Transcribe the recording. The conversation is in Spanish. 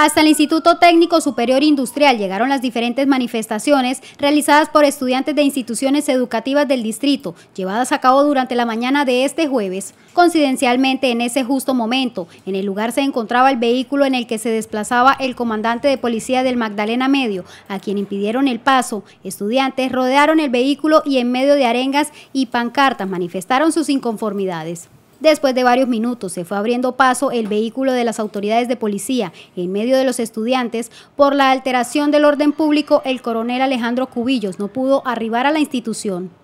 Hasta el Instituto Técnico Superior Industrial llegaron las diferentes manifestaciones realizadas por estudiantes de instituciones educativas del distrito, llevadas a cabo durante la mañana de este jueves. Coincidencialmente, en ese justo momento, en el lugar se encontraba el vehículo en el que se desplazaba el comandante de policía del Magdalena Medio, a quien impidieron el paso. Estudiantes rodearon el vehículo y en medio de arengas y pancartas manifestaron sus inconformidades. Después de varios minutos se fue abriendo paso el vehículo de las autoridades de policía en medio de los estudiantes. Por la alteración del orden público, el coronel Alejandro Cubillos no pudo arribar a la institución.